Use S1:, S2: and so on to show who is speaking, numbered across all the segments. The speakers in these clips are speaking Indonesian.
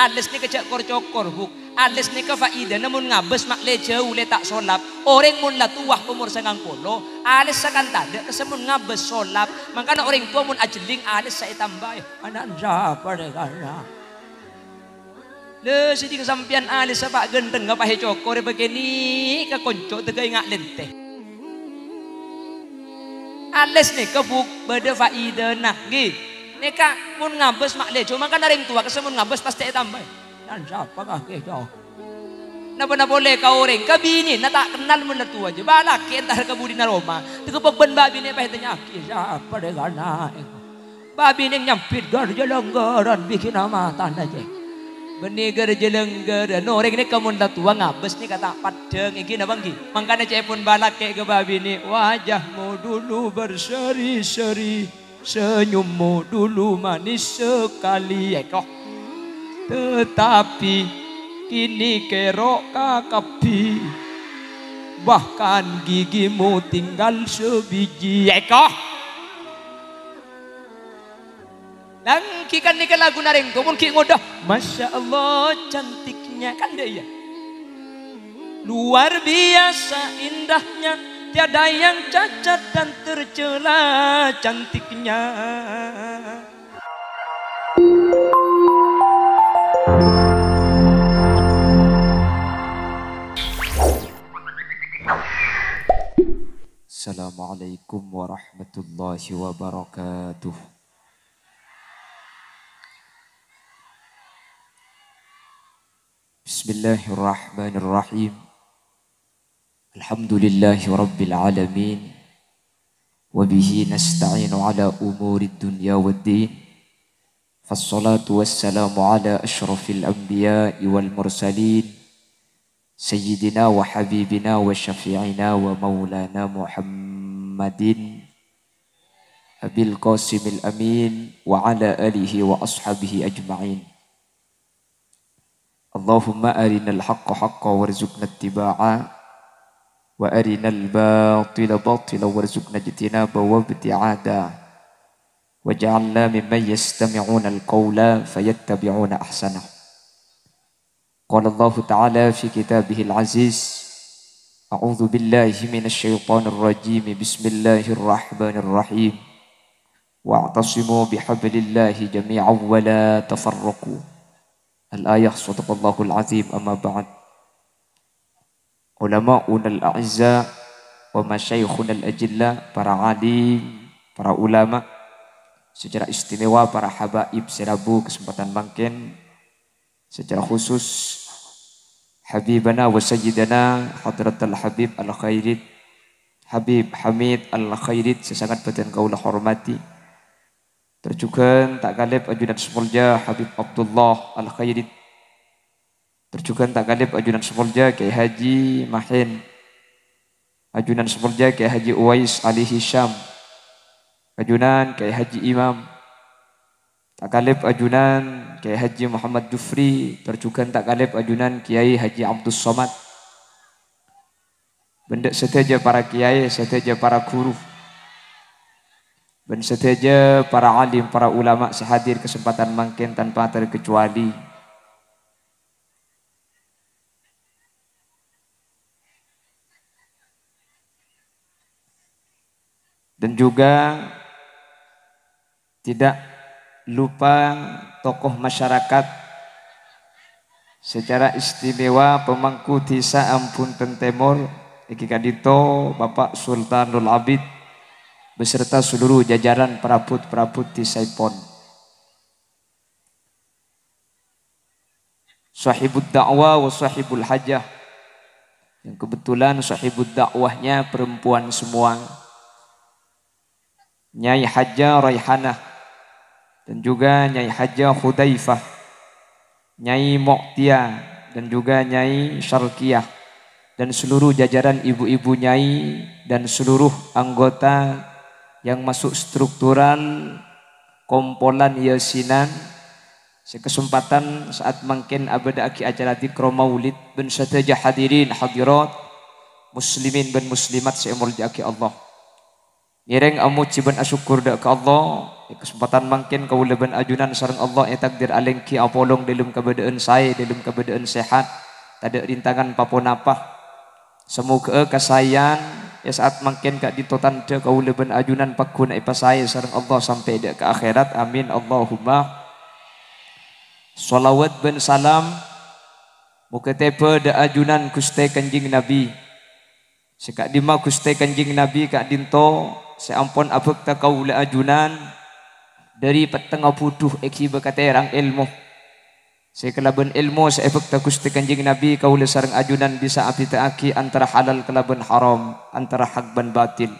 S1: Alis ni kejak korcokor huk. Alis ni ke faida namun ngabes mak le jauh le tak solap. Orang mun la tuah umur sangang polo. Alis sakan tada kesemun ngabes solap. Makanya orang tua mun ajeling alis saya tambah. Ya, anak siapa deh kana. Le sidi kesampian alis apa genteng apa hecokor begini ke konco tegai ngak lenteh. Alis ni kebuk beda faida nak gih. Neka pun ngabes mak Cuma makan naring tua kesemun ngabes pasti tambah. Dan siapa kah kita? Napa napa boleh kau orang kabini na tak kenal mun tua aja. Balak entar kebudi na Roma. Tegepok ben babi ne pahetnya siapa deh kana. Babi ne nyampit gar jelenggaran bikin nama tanda je. Benigar jelenggar, noreng ini kamu dah tua ngabes nih kata padeng ini nabang ki. Makanya cepun balak kayak ke babi nih wajahmu dulu berseri-seri. Senyummu dulu manis sekali ekoh Tetapi kini kerok kakapi Bahkan gigimu tinggal sebiji ekoh Nang kikan nikah lagu naring tumun ki ngodah Masya Allah cantiknya kan dia ya Luar biasa indahnya Tiada yang cacat dan tercela cantiknya Assalamualaikum warahmatullahi wabarakatuh Bismillahirrahmanirrahim الحمد لله رب العالمين وبه نستعين على أمور الدنيا والدين فالصلاة والسلام على أشرف الأنبياء والمرسلين سيدنا وحبيبنا وشفيعنا ومولانا محمد أبي القاسم الأمين وعلى آله وأصحابه أجمعين اللهم أرنا الحق حقا وارزقنا اتباعه وأرنا الباطل باطلا وارزقنا اجتنابه وابتعادا واجعلنا ممن يستمعون القول فيتبعون أحسنه قال الله تعالى في كتابه العزيز أعوذ بالله من الشيطان الرجيم بسم الله الرحمن الرحيم واعتصموا بحبل الله جميعا ولا تفرقوا الآية صدق الله العظيم أما بعد ulama unal a'izza wa masyayikhun al ajilla para alim para ulama secara istimewa para habaib serabu kesempatan bangkin secara khusus Habibana wa Sayyidana Hadratul Habib Al-Khairid Habib Hamid Al-Khairid sesangat badan lah hormati Terjukan tak galib ajudan semulja Habib Abdullah Al-Khairid Terjukan tak kadip ajunan Sepolja Kiai Haji Mahin. Ajunan Sepolja Kiai Haji Uwais Ali Hisham. Ajunan Kiai Haji Imam. Tak kalib ajunan Kiai Haji Muhammad Jufri. Terjukan tak kalib ajunan Kiai Haji Abdus Somad. Benda seteja para kiai, seteja para guru. Benda seteja para alim, para ulama sehadir kesempatan mangkin tanpa terkecuali. Dan juga tidak lupa tokoh masyarakat secara istimewa pemangku desa Ampun Tentemor Iki Kadito Bapak Sultanul Abid beserta seluruh jajaran perabot-perabot di Saipon. Sahibud dakwah wa sahibul hajah. Yang kebetulan sahibud dakwahnya perempuan semua. Nyai Haja Raihanah dan juga Nyai Haja Hudaifah, Nyai Moktia dan juga Nyai Syarkiyah dan seluruh jajaran ibu-ibu Nyai dan seluruh anggota yang masuk struktural kompolan yasinan sekesempatan saat mungkin abad aki acara di maulid bin sataja hadirin hadirat muslimin bin muslimat seumur jaki Allah Ireng amu ciban asyukur dak ke Allah. Kesempatan makin kau leben ajunan sarang Allah ya takdir aling ki apolong dalam kebedean saya, dalam kebedean sehat. Tada rintangan apa Semoga kasayan ya saat makin kak ditotan de kau leben ajunan pakuna ipasaya sarang Allah sampai dak ke akhirat. Amin Allahumma. Salawat ben salam Muka tepe da ajunan kuste kanjing Nabi. Sekak dima kuste kanjing Nabi kak dinto seampun abek takau la ajunan dari petengah putuh eksi bekaterang ilmu sekelaban ilmu seepek takus kanjeng nabi kau sarang ajunan bisa api taaki antara halal kelaban haram antara hak ban batin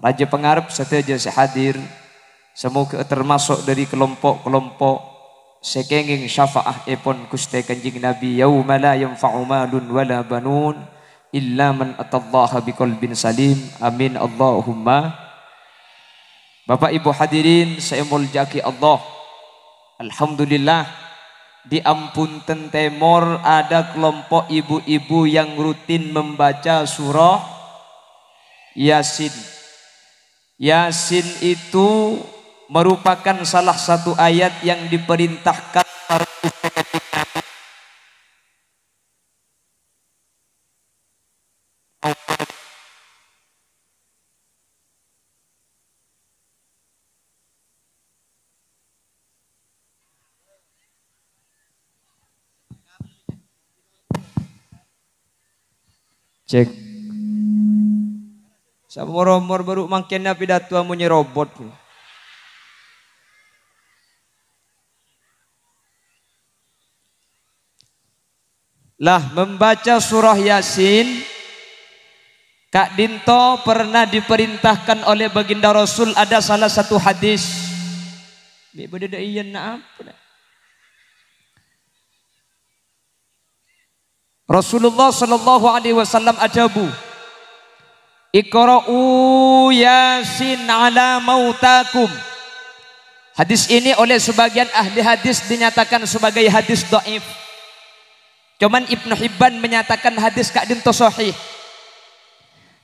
S1: raja pengarap saja sehadir semoga termasuk dari kelompok-kelompok sekenging syafaah epon kuste kanjing nabi yauma la faumalun wala banun illa man atallaha biqalbin salim. Amin Allahumma. Bapak Ibu hadirin, saya muljaki Allah. Alhamdulillah di Ampunten Timur ada kelompok ibu-ibu yang rutin membaca surah Yasin. Yasin itu merupakan salah satu ayat yang diperintahkan para Cek. Sa baru makin na pidato amunnya robot. Lah membaca surah Yasin Kak Dinto pernah diperintahkan oleh baginda Rasul ada salah satu hadis. Bebeda iya nak apa? Rasulullah Shallallahu alaihi wasallam ajabu Iqra'u Yasin ala mautakum. Hadis ini oleh sebagian ahli hadis dinyatakan sebagai hadis doif Cuman Ibnu Hibban menyatakan hadis Kak Dinto sahih.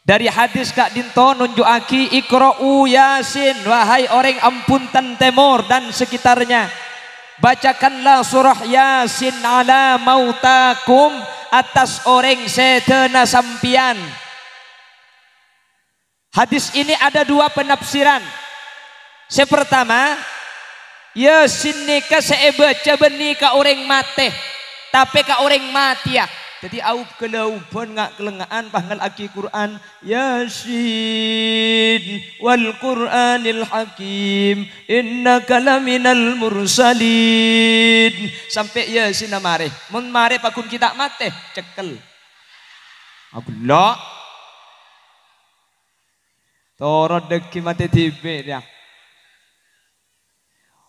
S1: Dari hadis Kak Dinto nunjukaki Iqra'u Yasin wahai orang ampuntan temor dan sekitarnya. Bacakanlah surah Yasin ala mautakum atas orang sedena sampian. Hadis ini ada dua penafsiran. Sepertama, Yasin ni ka seebe cebeni ka orang mati, tapi ka orang matiak. Ah. ya. Jadi au kelauban ngak kelengaan pangal aki Quran Yasin wal Quranil Hakim innaka laminal mursalin sampai Yasin amare mun mare pakun kita mate cekel Aku Toro deki mate tibe ya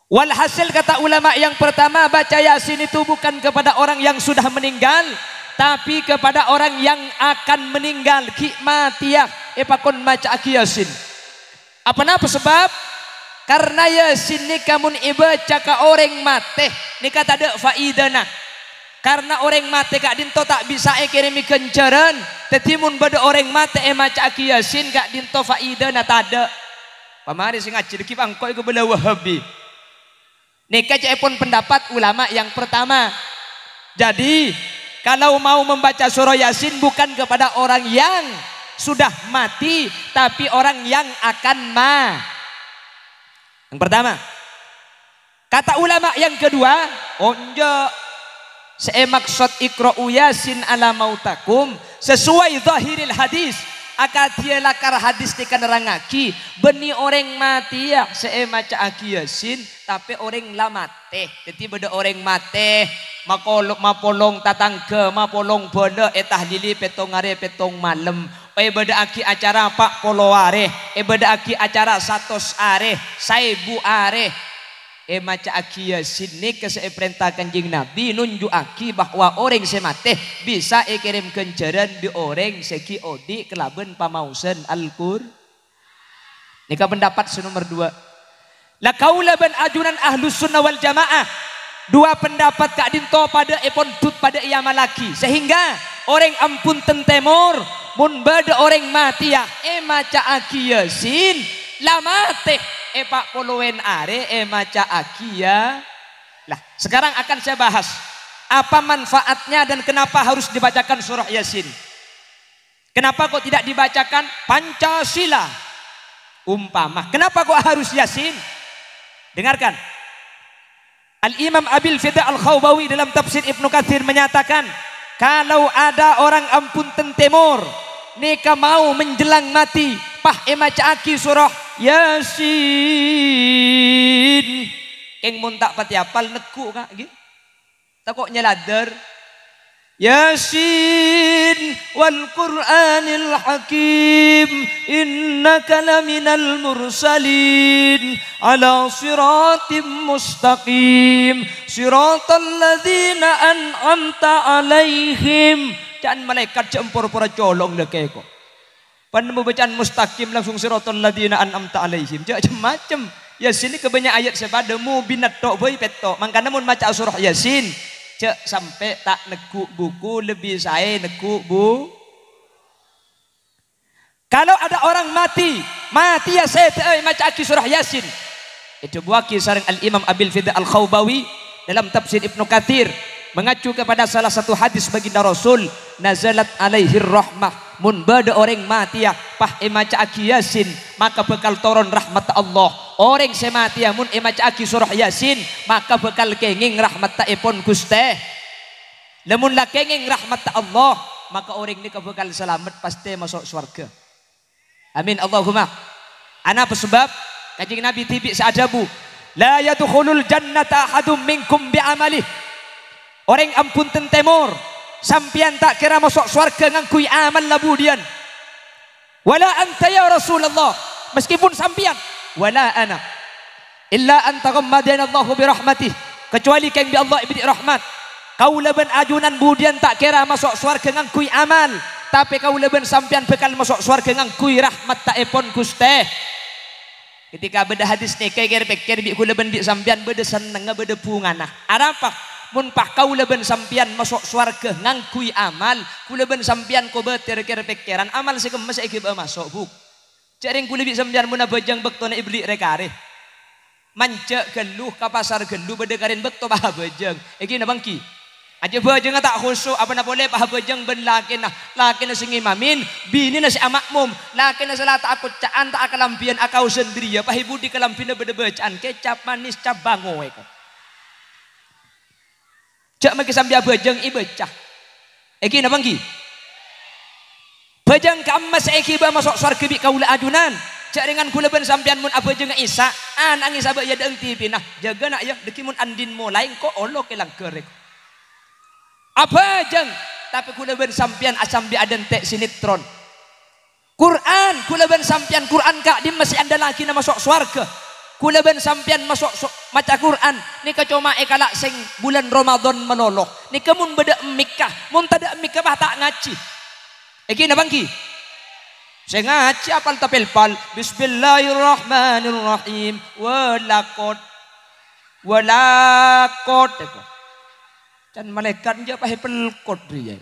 S1: Walhasil kata ulama yang pertama baca Yasin itu bukan kepada orang yang sudah meninggal tapi kepada orang yang akan meninggal hikmatiyah epakon maca akiyasin apa napa sebab karena yasin nikamun iba caka orang mate nikah tak ada faidana karena orang mate kak dinto tak bisa ekirimi eh kencaran tetimun pada orang mate e eh maca akiyasin kak dinto faidana tak ada pamari singa ngaji deki bangkoi ke bela wahabi nikah eh cek pun pendapat ulama yang pertama jadi kalau mau membaca surah Yasin bukan kepada orang yang sudah mati, tapi orang yang akan ma. Yang pertama. Kata ulama yang kedua, onjo semaksud ikro uyasin ala mautakum sesuai zahiril hadis Aka dia lakar hadis di kenerang aki beni orang mati ya saya maca aki yasin tapi orang lah mati jadi benda orang mati makolok mapolong tatangga polong benda etah eh, lili petong are petong malam Eh benda aki acara pak polo are, eh benda aki acara satu are, saya bu are, e maca akia sini ke saya eh, perintah kanjing nabi nunjuk aki bahwa orang semate bisa e kirim kenceran di orang seki odi kelaben pamausen alkur Nika pendapat nomor dua. La kaula ban ajunan ahlus sunnah wal jamaah. Dua pendapat Kak Dinto pada epon tut pada ia malaki. Sehingga orang ampun tentemor. Mun bade orang mati ya. E maca aki yasin Lamate e eh, pak poloen are e maca ya. Lah, sekarang akan saya bahas apa manfaatnya dan kenapa harus dibacakan surah Yasin. Kenapa kok tidak dibacakan Pancasila? Umpama. Kenapa kok harus Yasin? Dengarkan. Al-Imam Abil Fida Al-Khawbawi dalam tafsir Ibnu Katsir menyatakan, kalau ada orang ampun tentemur neka mau menjelang mati, pah emaca eh, aki surah Yasin. Keng mun tak pati apal neku kak nggih. Takok nyeladar. Yasin wal Qur'anil Hakim innaka laminal mursalin ala siratim mustaqim siratal ladzina an'amta alaihim dan malaikat jempor pura colong deke Pan bacaan mustaqim langsung siratal ladina an'amta alaihim. Macam-macam. Yasin ini kebanyak ayat sepadamu binat tok boy petok. Makanya mun maca surah Yasin cek sampai tak neku buku lebih saya neku bu. Kalau ada orang mati, mati ya saya eh, maca aki surah Yasin. Itu buaki sarang Al Imam Abil Fida Al Khawbawi dalam tafsir Ibnu Katsir Mengacu kepada salah satu hadis baginda Rasul, nazalat alaihi rahmah mun bada orang mati ya pah emaca aki yasin maka bekal toron rahmat Allah orang semati ya mun emaca aki surah yasin maka bekal kenging rahmat ta'ipun guste namun la kenging rahmat Allah maka orang ini kebekal selamat pasti masuk surga amin Allahumma ana sebab kajing Nabi tibi seajabu la yadkhulul jannata ahadum minkum bi'amalih Orang ampun temor Sampian tak kira masuk suarga ngangkui amal labudian. Wala anta ya Rasulullah. Meskipun sampian. Wala ana. Illa anta ghammadin Allahu birahmatih. Kecuali kang bi Allah ibni rahmat. Kau leben ajunan budian tak kira masuk suarga ngangkui amal. Tapi kau leben sampian bekal masuk suarga ngangkui rahmat tak epon gusteh. Ketika beda hadis ni kaya kira pikir bi kula ben bi sampean beda seneng beda pungana. Ada apa? mun pakau leben ben sampian masuk swarga ngangkui amal kuleben ben sampian ko betir-kir pikiran amal si kemes iki masuk buk Cering kuli bisa menjar muna bejang bektona ibli rekare. manca geluh kapasar geluh bedekarin bekto paha bejang. Iki na bangki. Aja bejang tak khusus apa na boleh paha bejang ben laki na laki na singi mamin bini na si amakmum laki na salah tak aku caan tak akalampian akau sendiri ya pahibu di kalampina bede bejaan kecap manis cap bangoe kok. Cak maki sambia bejeng i becah. Eki napa bajang Bejeng kamas eki ba masuk surga bi kaula adunan. Cak ringan kula ben sampean mun abejeng isa an ah, angis aba ya deung ti nah Jaga nak ya deki mun andin mulai ko olo kelang kerek. Abejeng tapi kula ben sampean asam bi aden tek sinetron. Quran kula ben sampean Quran kak di masih ada lagi nama sok swarga. Kula ben sampean masuk maca Quran nika cuma ekala eh sing bulan Ramadan menolong nika mun beda mikah mun tada mikah bah tak ngaji eh, iki na bangki saya ngaji apal tapel pal bismillahirrahmanirrahim walakot walakot deko eh, dan malaikat dia pakai pelkot dia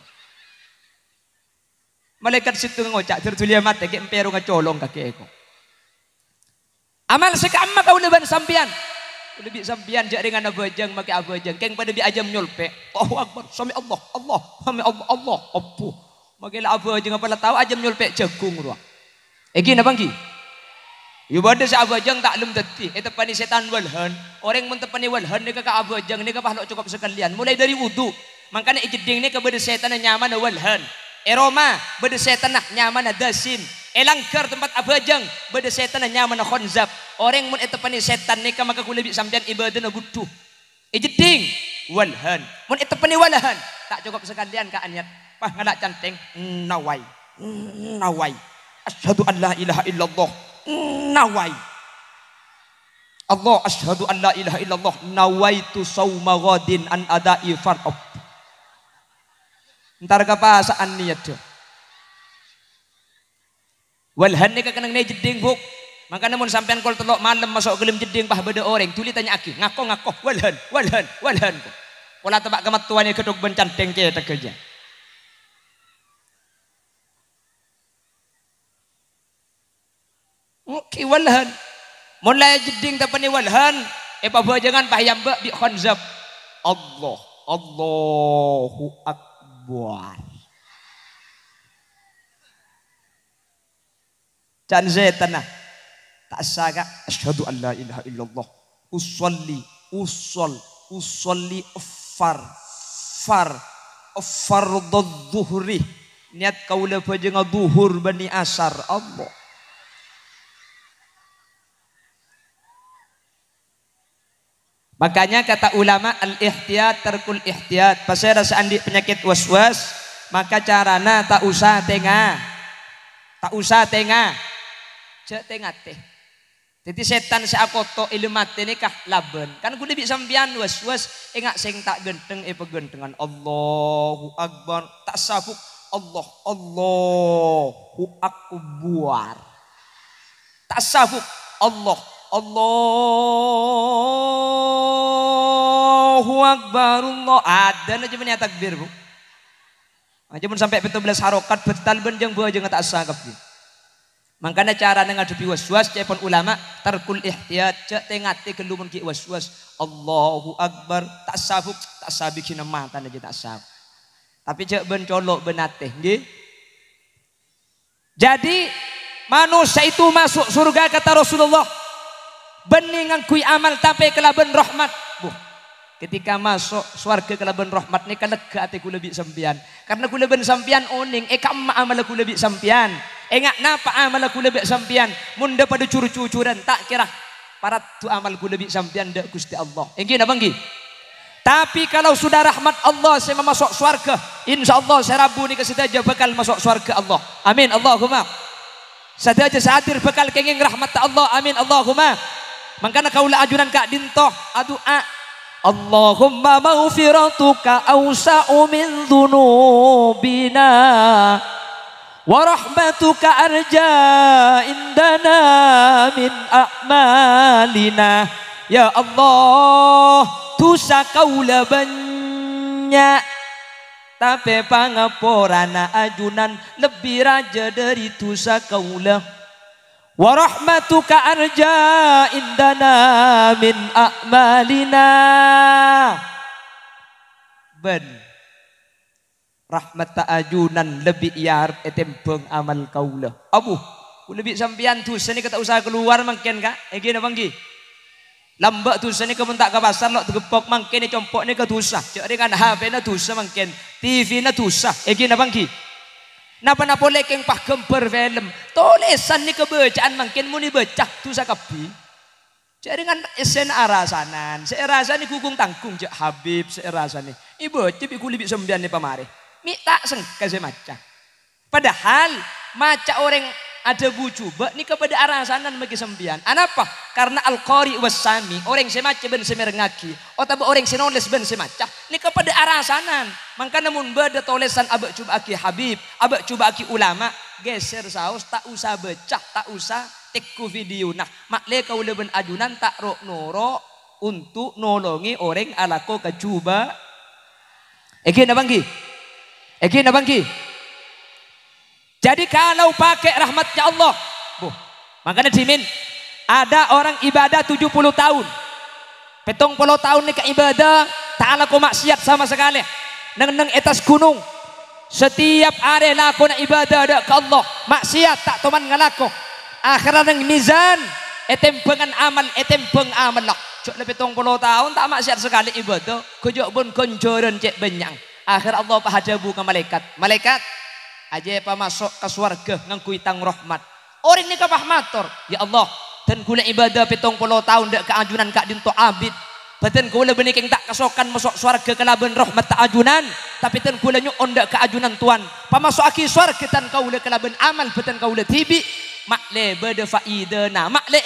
S1: malaikat situ ngocak tertulia mata ke ngaco long kaki aku amal sekamak kau leban sampian lebih sampean jaringan abajang make abajang keng pada bi ajam nyolpe Allahu akbar sami Allah Allah sami Allah Allah apa make la abajang apa tahu ajam nyolpe jagung ruah eh, Egi napa ki? Ya pada si abajang tak lem teti. Itu eh, pani setan walhan. Orang mentepani walhan ni kakak abajang ni kapah cukup sekalian. Mulai dari wudhu. Makanya ijeding ni kepada setan nyaman walhan. Eroma, eh, beda setan nak nyaman dasim elangkar tempat abajang bade setan nyaman khonzab orang mun eta pani setan nika maka kulabi sampean ibadana gutuh ejeding walhan mun eta pani walahan tak cukup sekalian ka anyat pah ngadak canteng nawai nawai asyhadu an la ilaha illallah nawai Allah asyhadu an la ilaha illallah nawaitu sauma ghadin an adai fardh ntar kapasaan niat ya, tuh Walhan nika kena ne jeding buk. Maka namun sampean kol telok malam masuk gelem jeding bah beda orang. Tuli tanya aki. Ngako ngako. Walhan. Walhan. Walhan. Pola tebak kemat tuannya kedok bencan tengke tegeja. Oke walhan. Mulai jeding tapani walhan. Eh pak jangan pah bak bi khonzab. Allah. Allahu Akbar. dan zaitana ah. tak tasaga asyhadu an la ilaha illallah usolli usol usolli far far fardhu dhuhri niat kaula pajenga duhur bani asar Allah Makanya kata ulama al-ihtiyat terkul ihtiyat. Pasal ada seandi penyakit was-was, maka carana tak usah tengah. Tak usah tengah. Cek tengah teh. Jadi setan seakoto ilmat ini kah laben. Kan aku lebih sampean was-was ingat sing tak genteng e pegentengan Allahu Akbar tak sabuk Allah Allahu Akbar. Tak sabuk Allah Allahu Akbar Allah. Ada aja menyata takbir, Bu. Aja nah, sampai 15 harokat betal benjang buah jangan tak sanggup. Gitu. Makanya cara ngadepi waswas cek pun ulama terkul ihtiyat cek tengate gelumun ki waswas. was Allahu akbar tak sabuk tak sabik hina mata aja tak sabuk. Tapi cek bencolok benateh nggih. Jadi manusia itu masuk surga kata Rasulullah. Beningan kui amal tapi kelaben rahmat. Buh. Ketika masuk swarga kelaban rahmat ni kan lega ati kula lebih sempian Karena kula ben sampean oning e eh, kamma amal kula bi sampean. Engak eh, napa amal kula lebih sempian Munda pada curu-cucuran tak kira para tu amal kula bi sampean dak Gusti Allah. Engki eh, napa engki? Tapi kalau sudah rahmat Allah saya masuk swarga, Allah saya rabu ni kasih aja bakal masuk swarga Allah. Amin Allahumma. Saya aja sadir bakal kenging rahmat Allah. Amin Allahumma. mengkana kaulah ajuran kak dintoh adua Allahumma maghfiratuka awsa'u min dhunubina wa rahmatuka arja indana min a'malina ya Allah dosa kaula banyak tapi pangaporana ajunan lebih raja dari dosa lah wa rahmatuka arja indana min a'malina ben rahmat ta'ajunan lebih yar etembeng amal kaulah abu lebih sampian tu sini kata usaha keluar mangkian kak egi eh, na banggi lambak tu sini kementak ke pasar lok tegepok mangkian ni compok ni ke tusah, cek ni kan HP na dusah mangkian TV na dusah egi eh, na banggi Napa napa lekeng pah gemper film. Tulisan ni kebacaan mungkin muni becak tu sakapi. jadi kan esen arasanan. Saya rasa ni kukung tangkung cek Habib saya rasa ni. Ibu cip iku libik sembilan ni pamari. Mi tak seng kasih macam, Padahal macam orang ada wujuba ni kepada arah sanan bagi sembian. Anapa? Karena al-qari wasami, orang semacam, ben semerengaki, oh, atau orang senoles ben semacam. ni kepada arah sanan. Maka namun beda tolesan abak cuba aki habib, abak cuba aki ulama, geser saus tak usah becah, tak usah teku video. Nah, makle kau leben ajunan tak rok noro untuk nolongi orang alako kecuba. Eki nabangki? Eki nabangki? Jadi kalau pakai rahmatnya Allah. Bu, makanya dimin. Ada orang ibadah 70 tahun. petong puluh tahun nikah ibadah. Ta'ala ku maksiat sama sekali. Neng-neng etas gunung. Setiap hari laku nak ibadah ada ke Allah. Maksiat tak teman ngelaku. Akhirat neng mizan. Etempengan aman, Etempeng aman lah. Cuk lebih tong puluh tahun tak maksiat sekali ibadah. Kujuk pun konjoran cek benyang. Akhir Allah pahajabu ke malaikat. Malaikat aja ya, masuk ke surga ngaku i'tang rahmat. Orang ini kapah matur. Ya Allah, dan kula ibadah pitung puluh tahun dak keajunan kak dinto abid. Betul, kula benikeng keng tak kesokan masuk surga swarga kelaben rahmat tak ajunan. Tapi ten kula nyu ondak keajunan Tuhan. Pamasok aki surga tan kau kaula kelaben amal kau le tibi. Makle beda faidena, makle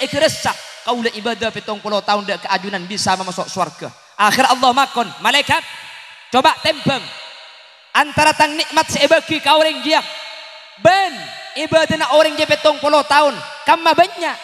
S1: Kau le ibadah pitung puluh tahun dak keajunan bisa masuk surga. Akhir Allah makon malaikat coba tembang antara tang nikmat seebagi ka orang dia, ben ibadina orang je petong puluh tahun kama banyak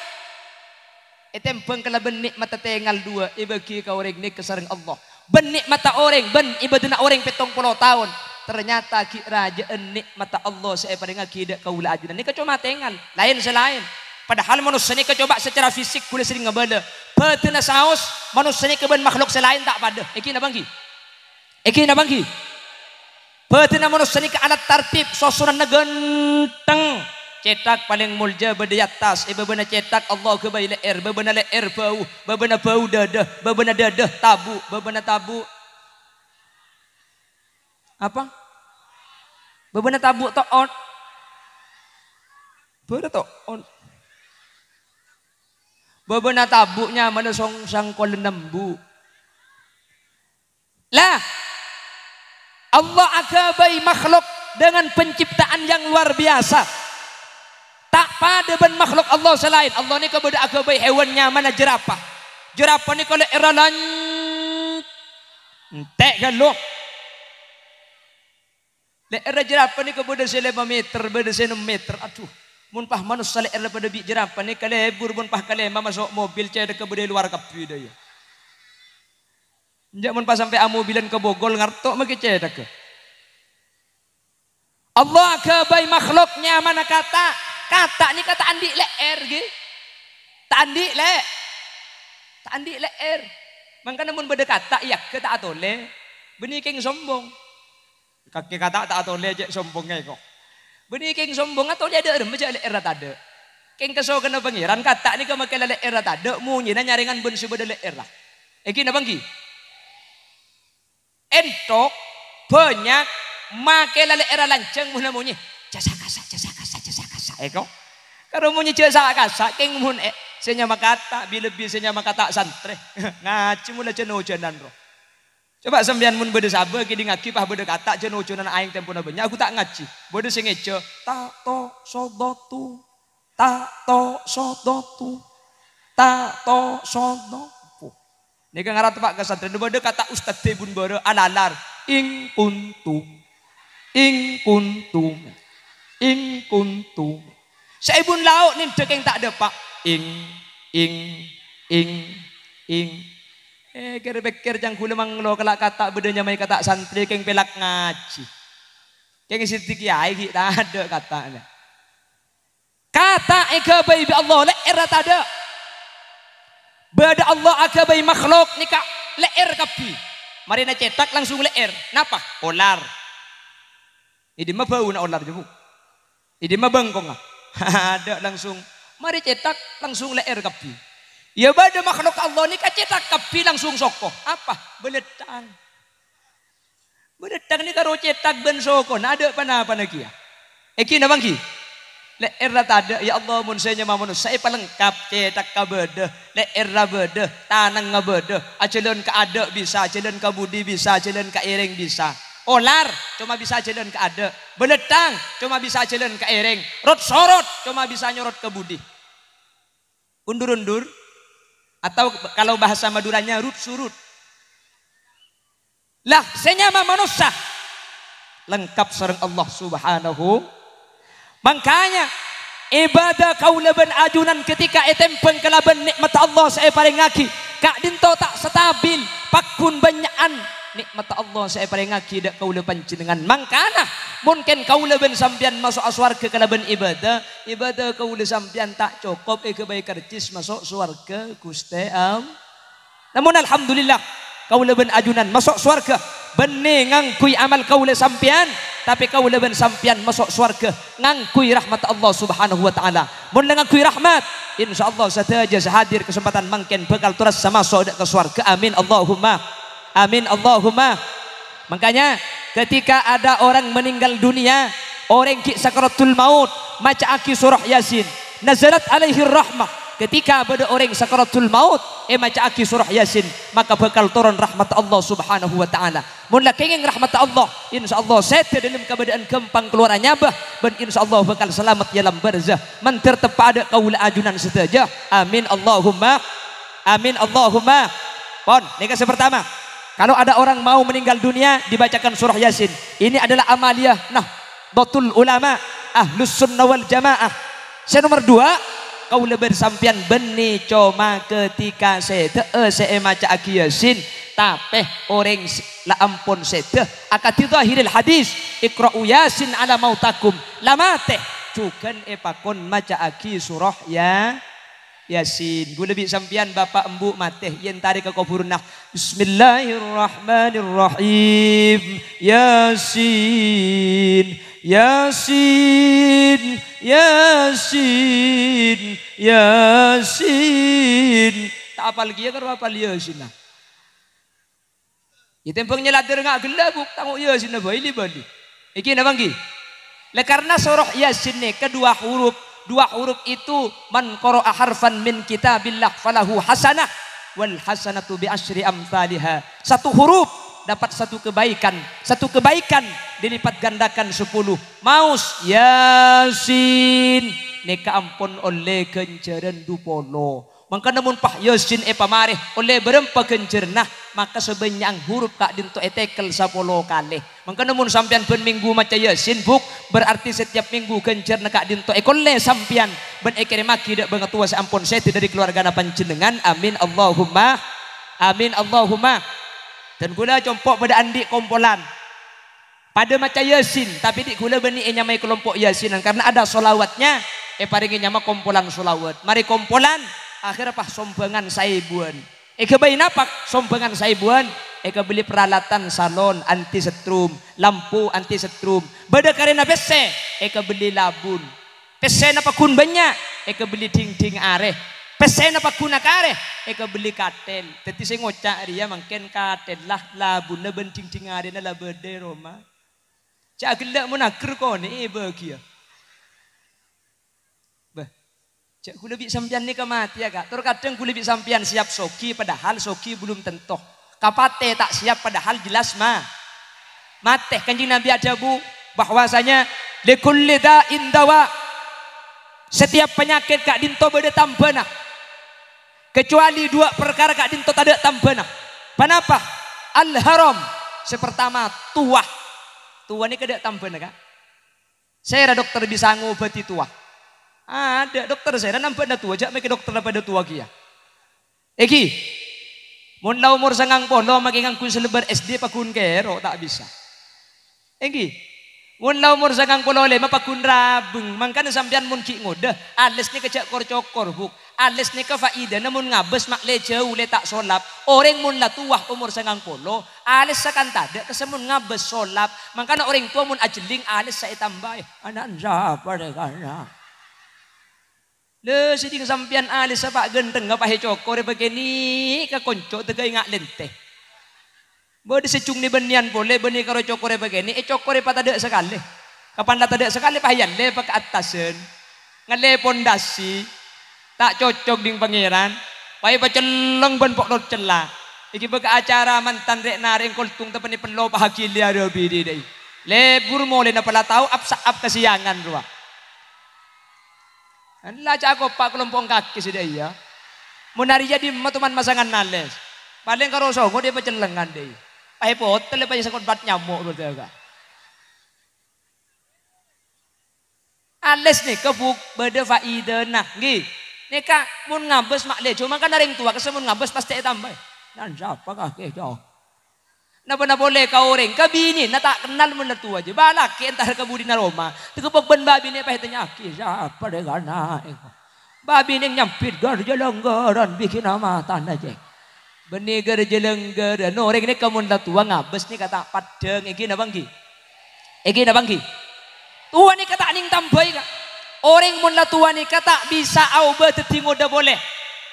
S1: etem pengkalaban nikmat tengal dua ibagi ka orang ni kesarang Allah ben nikmat orang ben ibadina orang petong puluh tahun ternyata ki raja nikmat Allah seeparinga kida kaula ajuna ni kecuma tengal lain selain Padahal manusia ni coba secara fisik boleh sering ngebeda. Petina saus manusia ni keben makhluk selain tak pada. Eki nabangki. Eki nabangki. Betina manusia ini adat tertib, sosunan negenteng. Cetak paling mulja berdi atas, ibu eh, bena cetak Allah ke bayi leer, bebena leer bau, bebena bau dadah, bebena dadah tabu, bebena tabu. Apa? Bebena tabu to on. Bebena to on. Bebena tabunya mana song sang kolenambu. Lah, Allah agabai makhluk dengan penciptaan yang luar biasa. Tak pada ben makhluk Allah selain Allah ni kepada agabai hewannya mana jerapah. Jerapah ni kalau eralan entek galuk. Le era jerapah ni kepada selama meter beda senum meter. Aduh. Mun pah manusia le era pada bi jerapah ni kalau burun pah kalau mama sok mobil cai dekat luar kapi daya tidak mun pas sampai amobilan ke Bogor ngartok maki cedak. Allah kebai makhluknya mana kata kata ni kata andi leer ge. Andi le. le R Mangka namun beda kata ya ke tak atole. Beni king sombong. Kaki kata tak atole je sombongnya kok. Beni king sombong dia ada erem le leer tak ada. Keng keso kena pangeran kata ni ke le leer tak ada. Munyi na nyaringan bun le leer lah. Eki eh, na bangki entok banyak make lale era lanceng mun munyi jasa kasa jasa kasa jasa kasa eko karo munyi jasa kasa king mun e senya makata bi lebih senya makata santre ngaji mula ceno jenan ro Coba sembian mun bede sabe kini ngaki pah bede kata ceno jenan aing tempo banyak aku tak ngaji bede sing ejo ta to sodotu ta to sodotu ta to sodotu Nika ngaran tempat kesantren nu bade kata Ustadz Tebun Boro alalar ing kuntum. Ing kuntum. Ing kuntum. Saibun lauk nih, dekeng tak ada Pak Ing ing ing ing. Eh kira pikir jang kula lo kelak kata bedanya mai kata santri keng pelak ngaji. Keng siti kiai kita ada katanya. Kata eka bayi Allah lek era tak ada. Bada Allah akabai makhluk nikah leer kapi. Marina cetak langsung leer. Napa? Ular. Ini mah bau na olar jebu. Ini mah bangkong. Ah. Ada langsung. Mari cetak langsung leer kapi. Ya bada makhluk Allah nikah cetak kapi langsung sokoh. Apa? Beletang. Beletang ni karo cetak ben sokoh. Nada panah panah kia. Eki nabangki. Lek era tada, ya Allah mun saya nyaman mun saya pelengkap cetak kabede. Lek era bede, tanang ngabede. Acelon ke ada bisa, acelon ke budi bisa, acelon ke iring bisa. Olar cuma bisa acelon ke ada. Beletang cuma bisa acelon ke iring. Rot sorot cuma bisa nyorot ke budi. Undur-undur atau kalau bahasa Maduranya rut surut. Lah, senyama manusia lengkap sareng Allah Subhanahu Makanya ibadah kaulaban ajunan ketika etempeng kelaban nikmat Allah saya paling ngaki. Kak dinto tak stabil, pakun banyakan nikmat Allah saya paling ngaki dak kaulaban jenengan. Makanya mungkin kaulaban sampean masuk ke kelaban ibadah, ibadah kaula sampean tak cukup eh kebaikan kercis masuk swarga ke Am. Namun alhamdulillah kau ben ajunan masuk surga, bening ngangkui amal kaula sampian tapi kau ben sampian masuk surga. ngangkui rahmat Allah Subhanahu wa taala mun ngangkui rahmat insyaallah sataja hadir kesempatan mangken bekal turas sama sodak ke surga. amin Allahumma amin Allahumma makanya ketika ada orang meninggal dunia orang ki sakaratul maut maca aki surah yasin nazarat alaihi rahmah Ketika pada orang sakaratul maut, aki surah Yasin, maka bakal turun rahmat Allah Subhanahu wa taala. Mun kenging rahmat Allah, insyaallah sete dalam keadaan gampang keluar nyabah dan insyaallah bakal selamat dalam barzah. Man tertepada kaula ajunan setaja. Amin Allahumma. Amin Allahumma. Pon, negasi pertama. Kalau ada orang mau meninggal dunia dibacakan surah Yasin. Ini adalah amaliyah. Nah, dotul ulama ahlus sunnah wal jamaah. Saya nomor dua, Kau lebih sampian benih coba ketika sedeh se e, e maca akiyasin Tapi orang la ampun sedeh akad akhiril hadis iqra'u uyasin ala mautakum lamate cuken epakon maca aki surah ya yasin gue lebih sampian bapak embu mateh yen tarik ke nah. bismillahirrahmanirrahim yasin Yasin, Yasin, Yasin. Tak apa lagi ya kalau lagi Yasin lah. Ya tempeng nyelatir ngak gelap buk tahu Yasin apa ini bali. Iki napa nggih? Le karena sorok Yasin nih, kedua huruf dua huruf itu man qara'a harfan min kita kitabillah falahu hasanah wal hasanatu bi asyri amsalha. Satu huruf dapat satu kebaikan. Satu kebaikan dilipat gandakan sepuluh. Maus Yasin. Neka ampun oleh kenceran dupolo. Maka namun pah Yasin e eh, pamareh oleh berempa kencerna. Maka sebanyak huruf tak dinto etekel sapolo kali. Maka namun sampian pun minggu maca Yasin buk. Berarti setiap minggu kencerna kak dinto ekole sampian. Ben maki dak bangetua seampun seti dari keluarga napan cendengan. Amin Allahumma. Amin Allahumma. Dan gula compok pada andik kompolan. Pada macam yasin. Tapi di gula yang nyamai kelompok yasinan. Karena ada solawatnya. Eh yang nyama kompolan solawat. Mari kompolan. Akhirnya apa sombengan saibuan. Eh kebain apa sombengan saibuan? Eh beli peralatan salon anti setrum, lampu anti setrum. Beda karena pese, Eh beli labun. Pese apa kun banyak, Eka eh, beli ding ding areh. Pesen apa kuna kare? Eka beli katel. Teti saya ngocak dia mangken katel lah labu na benting ting ada na labede Roma. Cak gelak munakir kau ni eh bahagia. Bah, cak gula bi sampian ni kemati ya kak. Terkadang kadang gula bi sampian siap soki padahal soki belum tentu. Kapate tak siap padahal jelas mah. Mateh kanjeng Nabi ada bu bahwasanya likulli indawa. setiap penyakit kak dinto berde tambah nah. Kecuali dua perkara kak dinto ada tambana. Kenapa? Al-haram. Sepertama tua. Tua ini kada tambana kak. Saya ada dokter bisa ngobati tua. Ada dokter saya nampak ada tua aja mereka dokter pada tua kia. Ya. Eki, mau umur sangang pondok makin ngangkun selebar SD pakun kero tak bisa. Eki, Mun lau mur sagang polole mapakun rabung. mangkana sampean mun ki Alis alisnya kecak kor cokor buk alis ni kafaida namun ngabes mak lejau le tak solap orang mun latuah umur sangang polo alis sakan tada kesemun ngabes solap makana orang tua mun ajeling alis saya tambah anak siapa dekana le siding sampian alis apa genteng apa hecoko re begini ka konco tegai ngak lente Bodi secung ni benian boleh beni karo cokore begini, eh cokore patade sekali. Kapan lah tade sekali pahian lepak pakai atasan. Ngale pondasi, tak cocok ding pangeran pai peceleng ben pok celah iki buka acara mantan rek naring kultung tepeni penlo pahakili ada bidi dei lebur mole na pala tau ap saap kesiangan ruah Lah cakop pak kelompok kaki sudah iya. Munari jadi matuman masangan nales. Paling karo songo dia pecelengan deh. Pai potel pai sakot bat nyamuk berarti agak. nih kebuk beda faida nah nggih. Neka mun ngabes mak kan ada daring tua kesemun ngabes pasti tambah. Dan siapa kah ke jauh? Napa na boleh kau ring kabini na tak kenal mun tua aja. Balak ke entar kebudi na Roma. Tekepok ben babi ne pahit nyaki siapa deh kana. Babi ne nyampit gar jelenggaran bikin nama tanah aja. Benigar jelenggaran. No orang ni kamu tua ngabes ni kata padeng. Iki na bangki. Iki na bangki. Tua ni kata ning tambah kak. Orang tua latuani kata bisa auba tetingo dah boleh.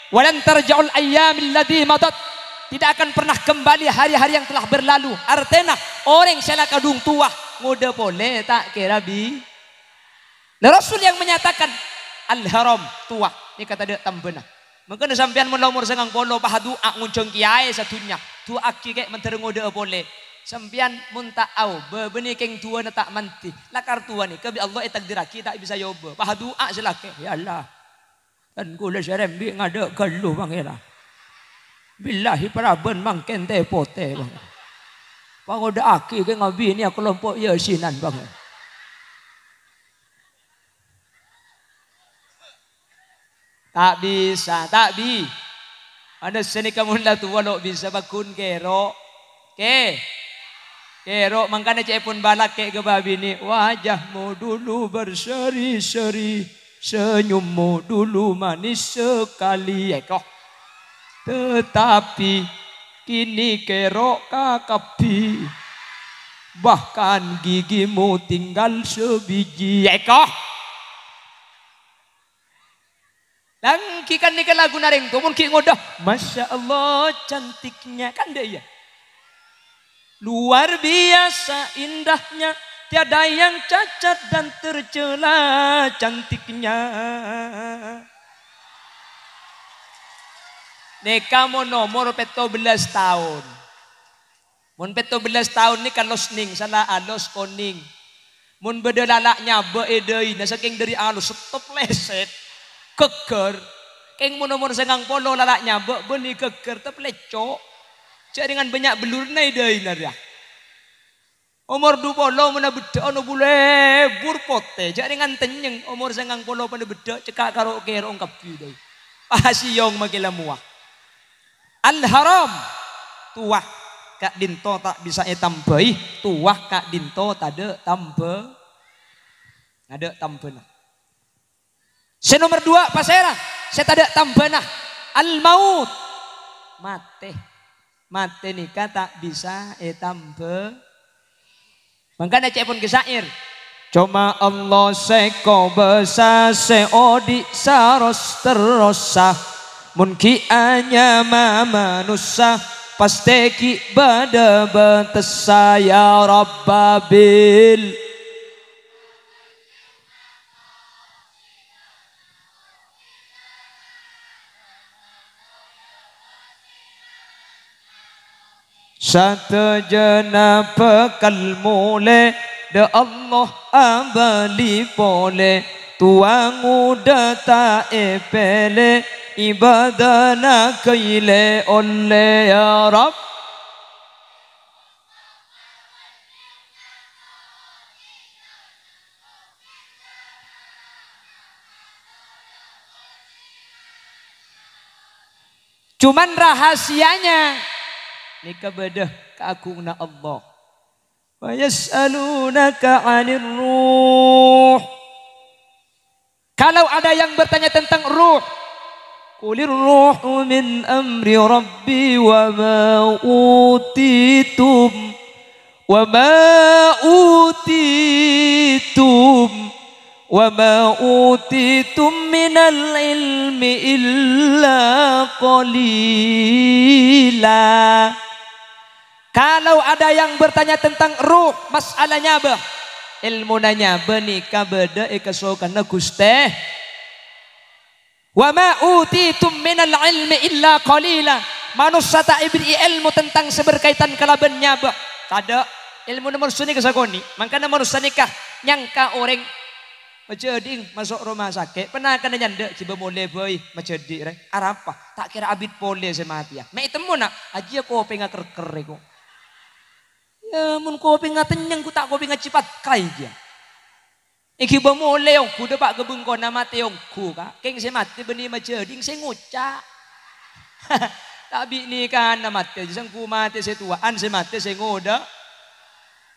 S1: Walan tarja'ul ayyam alladhi madat. Tidak akan pernah kembali hari-hari yang telah berlalu. Artena orang salah kadung tua muda boleh tak kira bi. Nah, Rasul yang menyatakan al-haram tua. Ini kata dia tambena. Mungkin sampean mun umur sengang polo pahadu ak nguncung kiai satunya. Tua aki kek menterengoda boleh sampean muntaau bebeni keng tua netak manti lakar tua ni kebi Allah diraki tak bisa yoba paha doa selake ya Allah dan kula serembi ngada kalu pangira ya billahi paraben mangken te pote bang udah aki ke ngabi ni aku lompok ya sinan bang tak bisa tak bi Ada seni kamu ndak tua lo bisa bakun kero ke okay. Kerok eh, mangkana cek pun balak kek gebabi ni wajahmu dulu berseri-seri senyummu dulu manis sekali ekoh eh, tetapi kini kerok kakapi bahkan gigimu tinggal sebiji ekoh eh, Langkikan ni lagu naring tu mungkin ngodoh. Masya Allah cantiknya kan dia ya. Luar biasa indahnya, tiada yang cacat dan tercela cantiknya. Neka kamu nomor peto belas tahun. Mun peto belas tahun ni kalau ning, sana alos koning. Mun beda lalaknya beedei, saking dari alus, stop leset, keker. Keng mo nomor sengang polo lalaknya, be beni keker, tep lecok jaringan banyak belur nai dai naria. Ya. Umur dua polo mana beda ono boleh burpote jaringan tenyeng umur sengang polo mana beda cekak karo kero ongkap dai. Pasiyong ah, magilamua. Al haram tua kak dinto tak bisa eh tambahi Tua kak dinto tak ada tambah ada tambah saya nomor dua pasera. Saya tade ada nah. Al maut. Mate mate nikah tak bisa etambe. Eh, Mangkana cek pun kesair. Cuma Allah seko besa seodi saros terosah. Munki anyama manusah. Pasteki bada betesa ya rabbabil. Satu jenapa kalmule De Allah abali pole Tuangu data epele nak kaile olle ya Rabb Cuman rahasianya nikabedah kaagungna Allah. Wa yas'alunaka 'anil ruh. Kalau ada yang bertanya tentang ruh, Qulir ruhu min amri rabbi wa ma utitum wa ma utitum wa ma utitum al ilmi illa qalila kalau ada yang bertanya tentang ruh, masalahnya apa? Ilmu nanya bani kabeda ikasokana eh, guste. Wa ma utitum minal ilmi illa qalila. Manusia tak ibri ilmu tentang seberkaitan kalabannya apa? Kada ilmu nomor suni kesakoni. Maka nomor kah? nyangka orang Majading masuk rumah sakit. Pernah kena nyandak ciba boleh boy majadi rek. Arapa tak kira abid boleh semati ya. Mek temu nak aji aku pengen kerker aku. Ya mun kopi ngatenyeng ku tak kopi ngacipat kai dia. Iki bomo leong ku depak gebung kona nama teong ku ka. Keng se mati beni majading se nguca. Tapi ini kan nama sang ku mati se tuaan se mati se ngoda.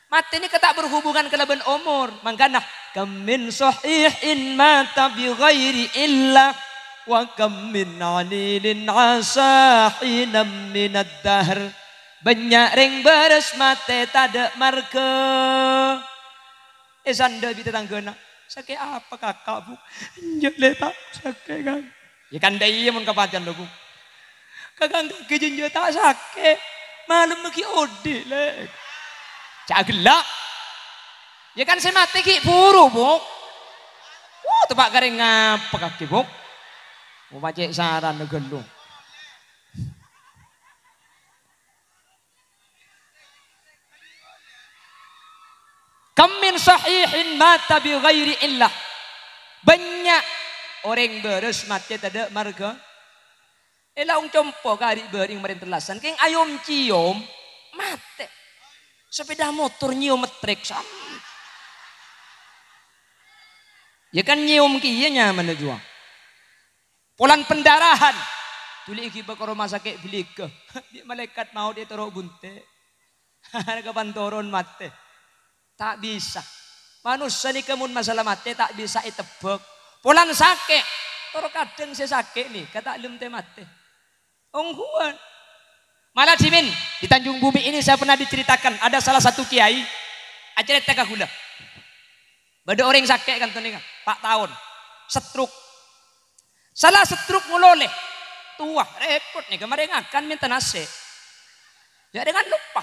S1: Mati ini ketak berhubungan kelaban umur. Mangkana kamin sahihin mata bi ghairi illa wa kam min anilin asa minad dahr. Banyak ring beres mate tade marke. Esanda eh, bita nak Sake apa kakak bu? Jele tak sake kan. Ya kan dai iya mun kapatian lo bu. Kakang kaki jenjo tak sake. Malam lagi ode le. Cak Ya kan saya mati ki buru bu. Uh, tempat garing apa kaki bu. Mau pacik saran gelung. Kemin sahihin mata bi ghairi illah. Banyak orang beres mati tada marga. Ela ung compo kari bering merintelasan. Keng ayom cium mati. Sepeda motor nyium metrek sam. Ya kan nyium kiyanya mana jua. Polan pendarahan. Tuli iki bakar rumah sakit bilik. Malaikat maut itu rok bunte. kapan pantoron mati. Tak bisa. Manusia ini kemun masalah mati tak bisa itebok. Pulang sakit. Toro kadang saya sakit nih. Kata alim teh mati. Malah cimin. Di Tanjung Bumi ini saya pernah diceritakan. Ada salah satu kiai. Acara teka gula. Bada orang sakit kan tuh Pak tahun. Setruk. Salah setruk muloleh. Tua. Rekod nih. Kemarin akan minta nasi. Jadi ya, kan lupa.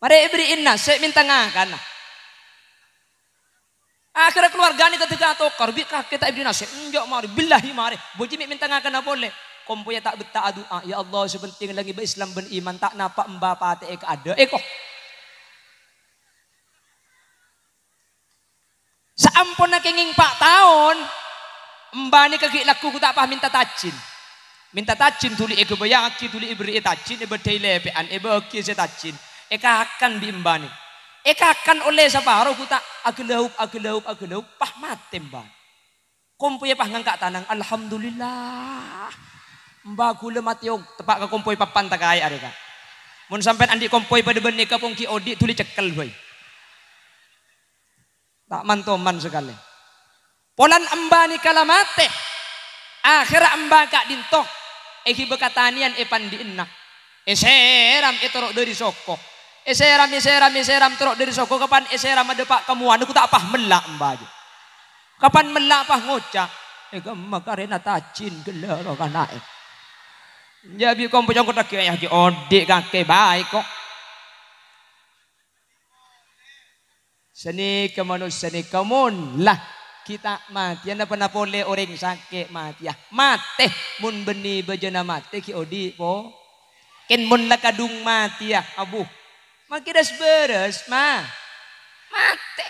S1: Mari ibri inna, saya minta ngangkan. Akhirnya keluarga ini ketika tokar, bika kita ibri inna, saya enggak mari, billahi mari. Bujimi minta ngangkan apa boleh. Kompunya tak betah doa, ah, ya Allah sepenting lagi berislam beriman tak napa mbak pati ek eh, ada. Eko. Eh, Saampun kenging pak tahun, mbak ini kegik laku ku tak paham minta tajin. Minta tajin tuli ego eh, bayaki, tuli ibri tajin, ibe delepean, ibe kisi tajin. Eka akan diimbani. Eka akan oleh sapa roh kuta agelaup agelaup agelaup pah mate mbah. ya pah ngangkat tanang alhamdulillah. Mbah gula mati yuk, oh, tepak ke kompoe papan tak kaya areka. Mun sampean andi kompoe pada benih ke pungki odik tuli cekel boy. Tak mantoman sekali. Polan kalah mati, akhirnya embah kak dintok. Eki bekatanian epan diinna. Eseram rok dari sokok. Eseram, eseram, eseram teruk dari soko kapan eseram ada pak kemuan aku tak apa melak mbaju. Kapan melak apa ngocak? Ega eh, makarena tajin gelar kan naik. Jadi eh. ya, kau punya jangan kaya di odik kakek baik kok. Seni kemanusiaan seni kemun lah kita mati. Anda pernah boleh orang sakit mati ya. Mati mun beni bejana mati ki odi po. Ken mun lah kadung mati ya abuh. Makidas beres mah. mati.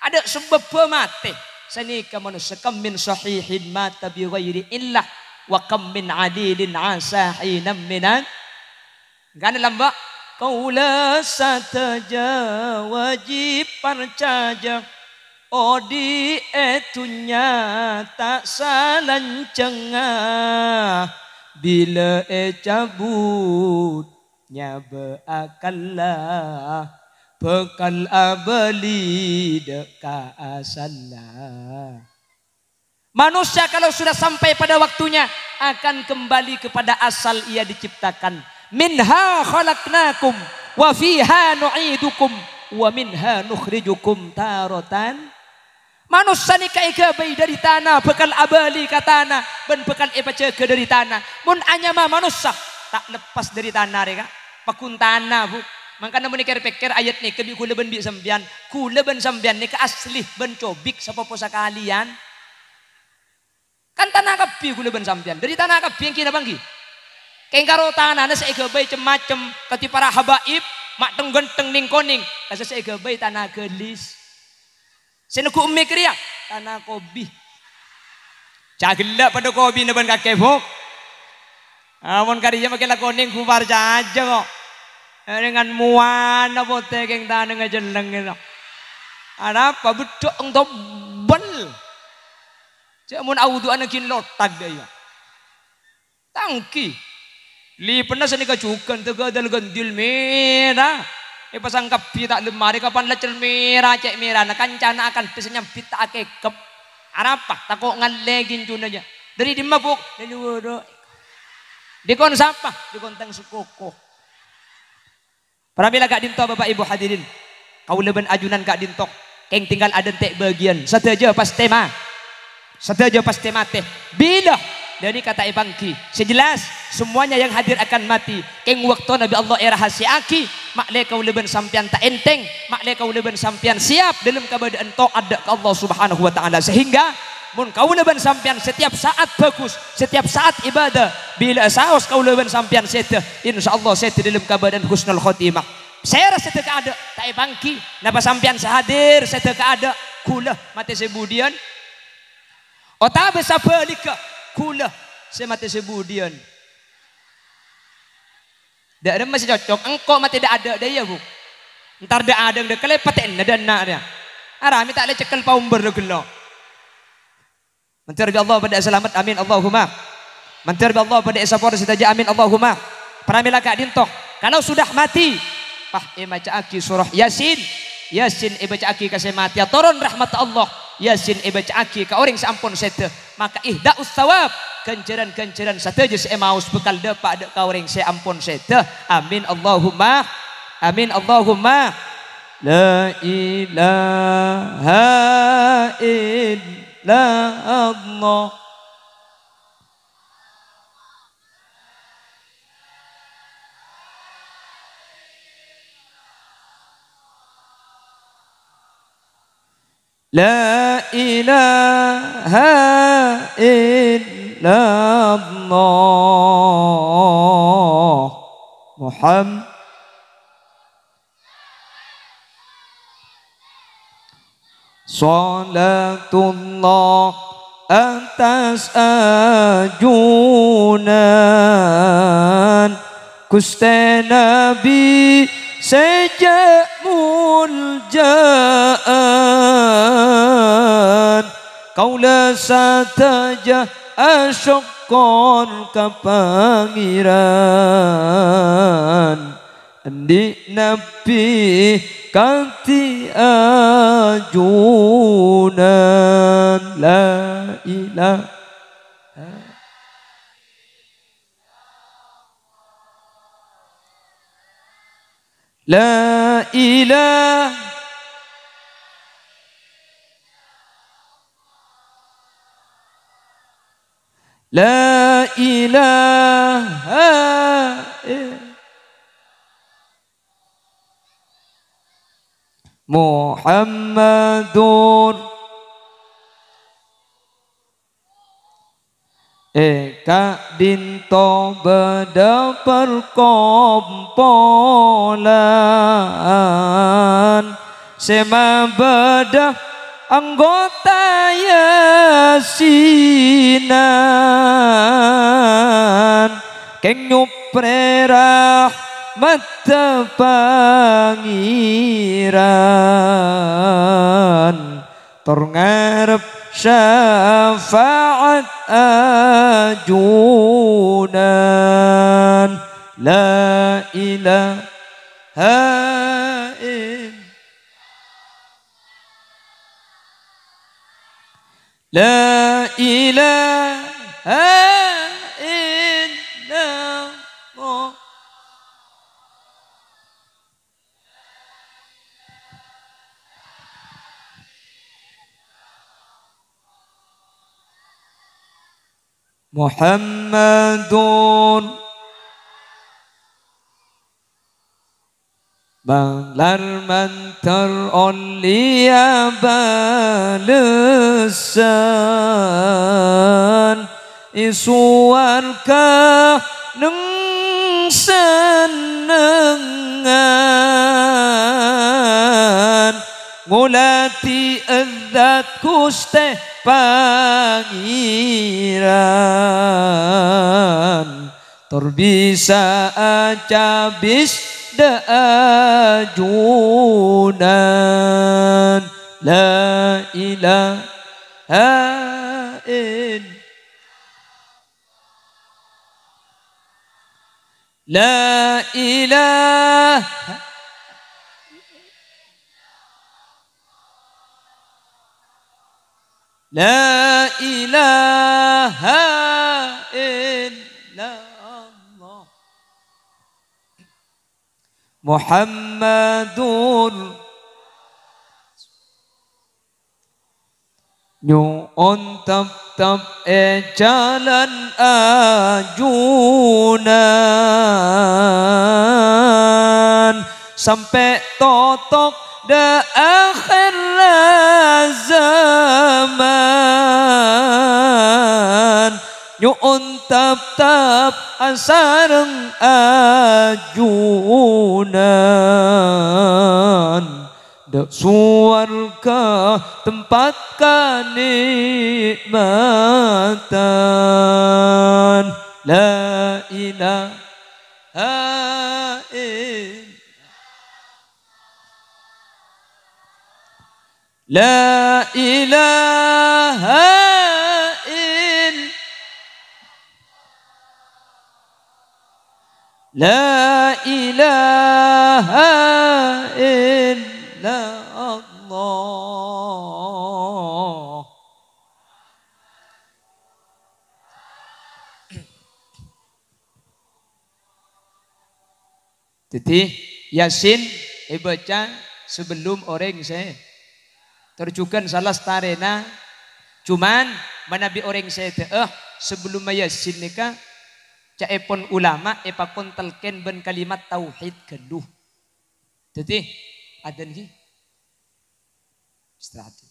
S1: Ada sebebe mati. Sanika kamu kam min sahihin mata bi ghairi illah wa kam min adilin asahinam minan. Gana lamba kaula sataja wajib parcaja odi etunya tak salan cengah bila e cabut nyaba akalla bekal abali deka asalla manusia kalau sudah sampai pada waktunya akan kembali kepada asal ia diciptakan minha khalaqnakum wa fiha nu'idukum wa minha nukhrijukum taratan Manusia ni kaikabai dari tanah, bekal abali ke tanah, ben bekal epace dari tanah. Mun anyama manusia tak lepas dari tanah mereka pakuntana bu. Makanya pikir-pikir ayat ni kebi kula ben bi sambian, kula ben sambian ni ke asli ben cobik sapa posa kalian. Kan tanah kebi kula ben sambian. Dari tanah kebi yang kita banggi. Keng karo tanah cemacem, saega kati para habaib mak teng ning koning, kasa saega tanah gelis. Seneku mikir ya, tanah kobi. Cagela pada kobi neban kakek bok. amon kariya makin lakoning kubar aja kok dengan muan apa teh keng tane ngejeneng gitu. Ada apa bedok engto bel. Cek mun audu ana kin dia. Ya. Tangki. Li pernah seni kacukan tegadal gendil merah. Eh pasang kapi tak lemari kapan lecer merah cek merah. Nah kancana akan pesennya pita kekep. Arapa takok ngalegin tunanya. Dari dimabuk dari wudhu. Dikon sapa? Dikon tang sukokoh. Pramila kak dinto bapak ibu hadirin. Kau leben ajunan kak dinto. Keng tinggal ada tek bagian. Satu aja pas tema. Satu aja pas tema teh. Bila dari kata ibangki. Sejelas semuanya yang hadir akan mati. Keng waktu Nabi Allah era aki. Makle kau leben sampian tak enteng. Makle kau leben sampian siap dalam keadaan toh ada ke Allah subhanahu wa ta'ala. Sehingga Mun kaulaban sampian setiap saat bagus, setiap saat ibadah. Bila saos sampian sampean insya insyaallah setia dalam keadaan husnul khotimah. Saya rasa teka ada, tak bangki. Napa sampean sehadir, saya teka ada. Kula mati sebudian. Otabe ke kula saya mati sebudian. Dak ada masih cocok, engkau mati dak ada daya bu. Ntar dak ada dak kelepaten ada nak dia. Arami minta le cekel paumber dak gelok. Mentir Allah pada selamat amin Allahumma. Mentir Allah pada sapor sitaja amin Allahumma. Pramila ka dintok, Kalau sudah mati, pah ibaca eh, aki surah Yasin. Yasin eh, baca aki kasih mati. Ya turun rahmat Allah. Yasin eh, baca aki ka orang seampun sete. Maka ihda usawab. Kenceran-kenceran satu je seemaus bekal depak dek ring saya seampun sete. Amin Allahumma. Amin Allahumma. La ilaha illallah. لا الله لا إله إلا الله محمد Salatullah atas ajunan Kuste Nabi sejak muljaan Kaula satajah asyukkan kepangiran di nabi kanti ajunan la ilah La ilah La ilah Muhammadur Eka dinto beda perkompolan Sema beda anggota yasinan Keng nyuprerah مت بانيران ترنرب شفاعة أجونان لا إله إلا لا إله محمد Bağlar mentar olliya balısan Isuarka nung sanangan Ngulati adzat kusteh pangiran Tor bisa acabis daajunan La ilaha illallah La La ilaha illallah Muhammadur Nyu'un tap tap e jalan ajunan Sampai totok daan zaman nyuun tap tap asareng ajunan da suarga tempat kanikmatan la ilaha لا إله إلا لا إله إلا Allah. Jadi Yasin dibaca sebelum orang saya Terjukan salah starena. Cuman manabi orang saya teh eh sebelum Maya sinika, caepon ulama epakon telken ben kalimat tauhid keduh. Jadi ada nih. Istirahat.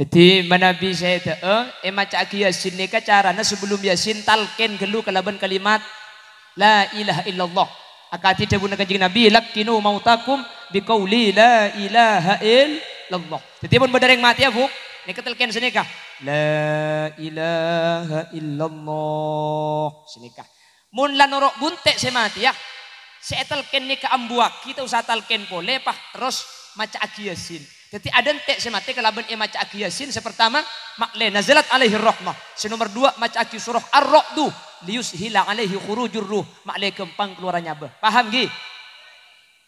S1: Jadi manabi saya itu, eh maca yasin ni carana sebelum yasin talken gelu kelaban kalimat la ilaha illallah. Akati dia guna kanjeng Nabi lakinu mautakum biqauli la ilaha illallah. Jadi pun benda yang mati ya fuk. Ni ketelken senikah. La ilaha illallah. Senikah. Mun norok buntek saya mati ya. Saya telken ni ke ambuak. Kita usah talken boleh pah terus maca yasin. Jadi ada entek semate kalaban e maca aki yasin sepertama makle nazalat alaihi rahmah. nomor dua maca aki surah ar-ra'du lius hilang alaihi khurujur ruh makle kempang keluarannya be. Paham gi?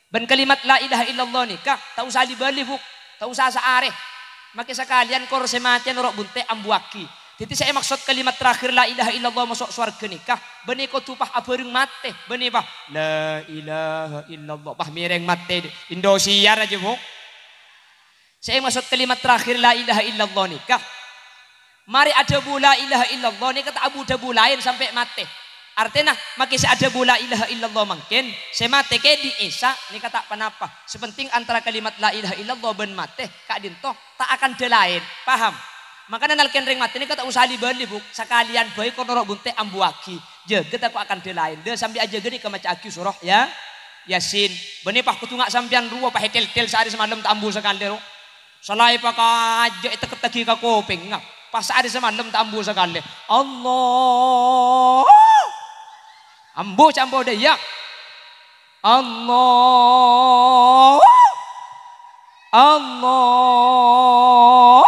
S1: Ben kalimat la ilaha illallah ni kak tau usah dibalik buk tau usah areh. Maka sekalian kor semate rok bunte ambuaki. Jadi saya maksud kalimat terakhir la ilaha illallah masuk surga nikah. Bani kau tupah abering mate. beni bah la ilaha illallah. Bah mireng mate. Indosiar aja buk. Saya maksud kalimat terakhir la ilaha illallah nikah. Mari ada bula ilaha illallah ni kata Abu Dabu lain sampai mati. Artinya maki saya ada bula ilaha illallah mungkin saya mati ke di Isa ni kata napa? Sepenting antara kalimat la ilaha illallah ben mati kak dinto tak akan ada lain. Paham? nak nalken ring mati ni kata usah liban bu sekalian baik kau konorok bunte ambuaki. Jaga tak akan ada lain. Dia sambil aja gini ke macam surah ya. Yasin. Benih pah kutungak sampian ruwah ruwa pak hetel sehari semalam tambuh sekali. Selain Salai pakaja itakatagi ka kuping nga. pas ada malam tambo sa Allah. ambu campur ambo dayak. Allah. Allah.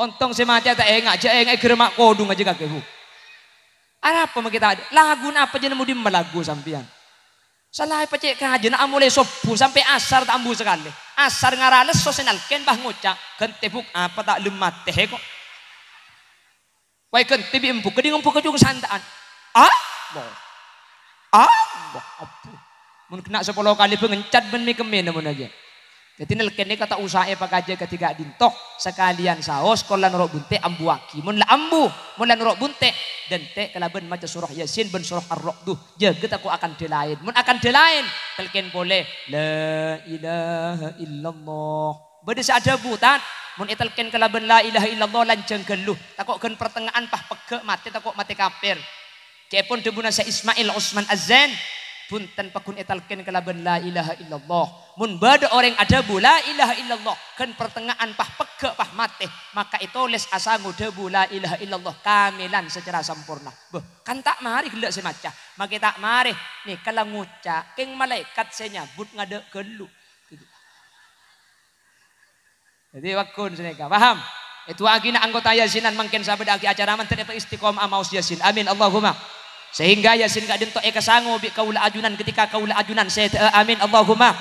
S1: Untung si mati tak engak, je engak geremak kodung aja kakek bu. Apa kita ada? Lagu apa jenis mudim melagu sampian? Salah pecik kahaji nak mulai subuh sampai asar ambu sekali. Asar ngarales sosenal ken bah ngucak kentebuk apa tak lemat teh kok. Wai kentebi empuk kedi empuk kejuk santaan. Ah, boh. Ah, boh. Abu. Mun kena sepuluh kali pengencat beni kemen namun aja. Jadi kene kata usaha pak aja ketiga dintok sekalian saos kolan rok bunte ambu aki. Mun la ambu, mun la rok bunte dan te kalaban maca surah yasin ben surah ar-ra'du jaget aku akan delain mun akan delain telken boleh la ilaha illallah bade butan mun italkin kalaban la ilaha illallah lanjang geluh takok gen pertengahan pah pegek mati takok mati kafir Cepon debuna sa Ismail Usman Azan. Punten pekun etalken kelaban la ilaha illallah. Mun bada orang ada bu la ilaha illallah. Ken pertengahan pah pege pah mate. Maka itu les asangu debu la ilaha illallah. Kamilan secara sempurna. Boh, kan tak mari gelak semaca. Maka tak mari. Nih kalau nguca. Keng malaikat senyabut ngada gelu. Gitu. Jadi wakun seneka. Paham? Itu agina anggota yasinan mungkin sahabat agi acara mantan istiqomah mau yasin. Amin Allahumma. Sehingga yasin gak to eka sangu bi kaula ajunan ketika kaula ajunan saya eh, amin Allahumma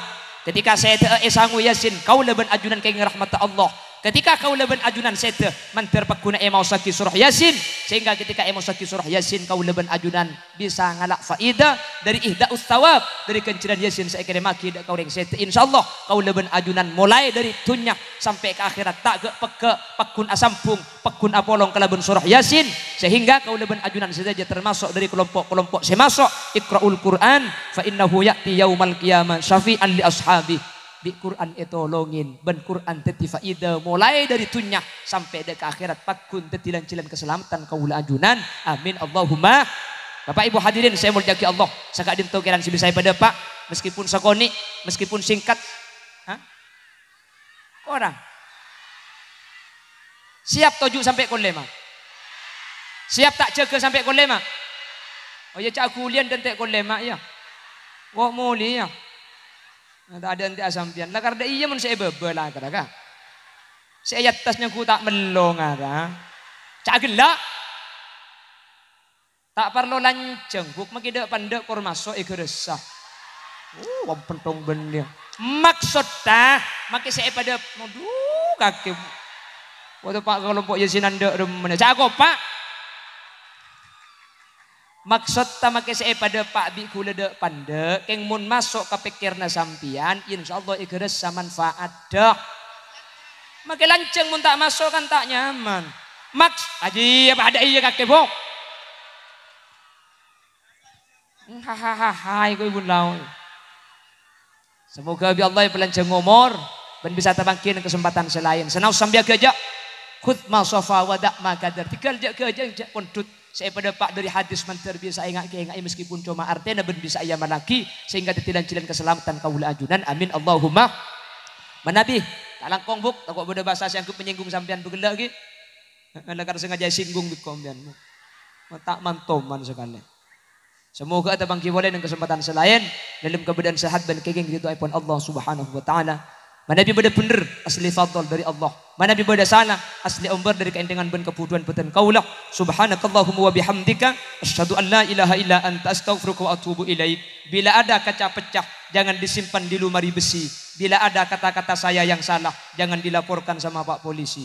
S1: ketika saya eh, e sangu yasin kaula ben ajunan ke rahmat Allah. Ketika kau leban ajunan sete, mantir pakuna emau saki surah yasin. Sehingga ketika emau saki surah yasin, kau leban ajunan bisa ngalak faida dari ihda ustawab. Dari kenciran yasin saya kira maki dak kau ring sete. InsyaAllah kau leban ajunan mulai dari tunyak sampai ke akhirat. Tak ke peke pekun asampung, pakun apolong kelaben surah yasin. Sehingga kau leben ajunan saja termasuk dari kelompok-kelompok semasuk Ikra'ul Quran, fa innahu ya'ti yaumal qiyamah syafi'an li ashabi di Quran itu longin ben Quran teti faida mulai dari tunya sampai dek akhirat pakun teti cilan keselamatan kaula ajunan amin Allahumma Bapak Ibu hadirin saya muljaki Allah sakak dinto kiran si saya pada Pak meskipun sakoni meskipun singkat Hah? orang siap toju sampai kolema siap tak jaga sampai kolema oh ya cak kulian dan tak kolema ya wah mulia ya? Nah, ada nanti asampian. Lah karena iya mun saya bebe lah kada Saya tasnya ku tak melong ada. Cak gelak. Tak perlu lanceng. Buk maki dek pandek masuk iku resah. Uh, pentong maksud tak maki saya pada, aduh kaki. Waktu pak kelompok yasinan dek rumah. Cak aku pak, Maksud tamake saya pada Pak Bi kula dek pande, keng mun masuk ke pikirna sampian, insya Allah igeres samanfaat dah. Maka lanceng mun tak masuk kan tak nyaman. Maks, aji apa ada iya kak tebok. Hahaha, iku ibu lau. Semoga bi Allah pelanjang umur, dan bisa terbangkin kesempatan selain. Senau sambil gajak, khutma sofa wadak makadar. Tiga gajak gajak pondut saya pada pak dari hadis mantar biasa ingat ke ingat meskipun cuma artinya ben bisa ia manaki sehingga titilan cilan keselamatan kaula ajunan amin Allahumma manabi talang kongbuk tak beda bahasa yang ku penyinggung sampean begela lagi eh, anda karena sengaja singgung di kombian oh, tak mantoman sekali Semoga ada bangki boleh dan kesempatan selain dalam keberadaan sehat dan kegeng itu pun Allah Subhanahu wa taala Manabi benda bener asli fadl dari Allah. Manabi benda sana asli umbar dari keendengan ben kebutuhan beten kaulah. Subhanakallahumma wa bihamdika asyhadu an la ilaha illa anta astaghfiruka wa atubu ilaik. Bila ada kaca pecah jangan disimpan di lumari besi. Bila ada kata-kata saya yang salah jangan dilaporkan sama Pak polisi.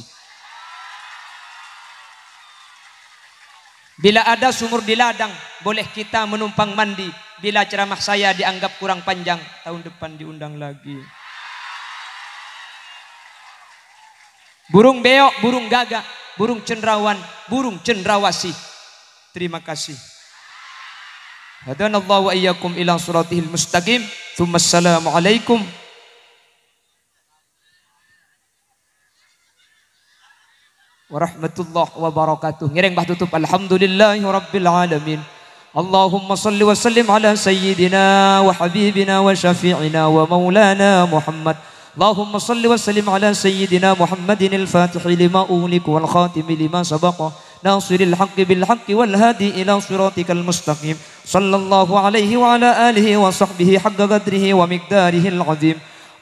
S1: Bila ada sumur di ladang, boleh kita menumpang mandi. Bila ceramah saya dianggap kurang panjang, tahun depan diundang lagi. burung beok, burung gagak, burung cendrawan, burung cendrawasi. Terima kasih. Hadana Allah wa iyyakum ila suratihil mustaqim. Thumma assalamu alaikum warahmatullahi wabarakatuh. Ngiring bah tutup alhamdulillahi alamin. Allahumma salli wa sallim ala sayyidina wa habibina wa syafi'ina wa maulana Muhammad. اللهم صل وسلم على سيدنا محمد الفاتح لما أولك والخاتم لما سبق ناصر الحق بالحق والهادي إلى صراطك المستقيم صلى الله عليه وعلى آله وصحبه حق قدره ومقداره العظيم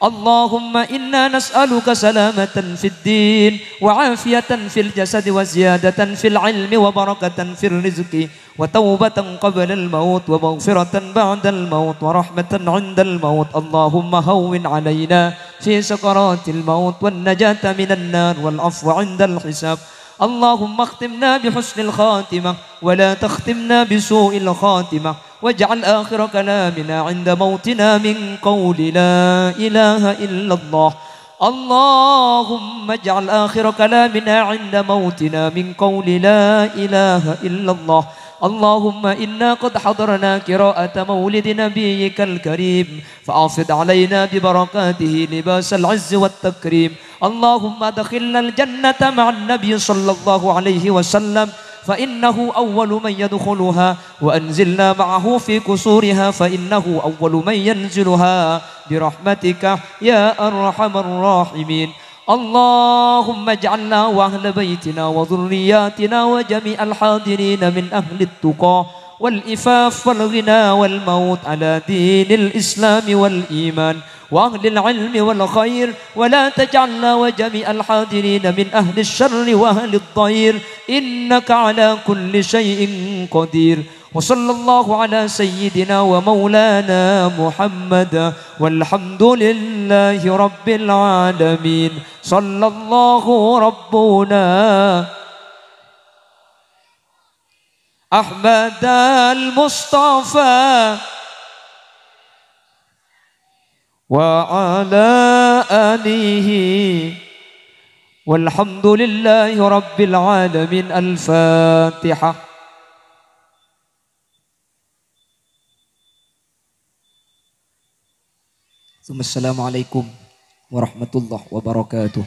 S1: اللهم إنا نسألك سلامة في الدين وعافية في الجسد وزيادة في العلم وبركة في الرزق وتوبة قبل الموت ومغفرة بعد الموت ورحمة عند الموت اللهم هون علينا في سكرات الموت والنجاة من النار والعفو عند الحساب اللهم اختمنا بحسن الخاتمة ولا تختمنا بسوء الخاتمة واجعل آخر كلامنا عند موتنا من قول لا إله إلا الله اللهم اجعل آخر كلامنا عند موتنا من قول لا إله إلا الله اللهم إنا قد حضرنا قراءة مولد نبيك الكريم فأعفض علينا ببركاته لباس العز والتكريم اللهم ادخلنا الجنة مع النبي صلى الله عليه وسلم فإنه أول من يدخلها وأنزلنا معه في قصورها فإنه أول من ينزلها برحمتك يا أرحم الراحمين اللهم اجعلنا وأهل بيتنا وذرياتنا وجميع الحاضرين من أهل التقى والإفاف والغنى والموت على دين الإسلام والإيمان وأهل العلم والخير ولا تجعلنا وجميع الحاضرين من أهل الشر وأهل الضير إنك على كل شيء قدير وصلى الله على سيدنا ومولانا محمد والحمد لله رب العالمين صلى الله ربنا أحمد المصطفى وعلى آله والحمد لله رب العالمين الفاتحة ثم السلام عليكم ورحمة الله وبركاته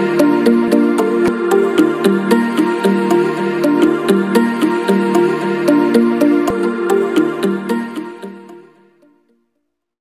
S1: Thank you.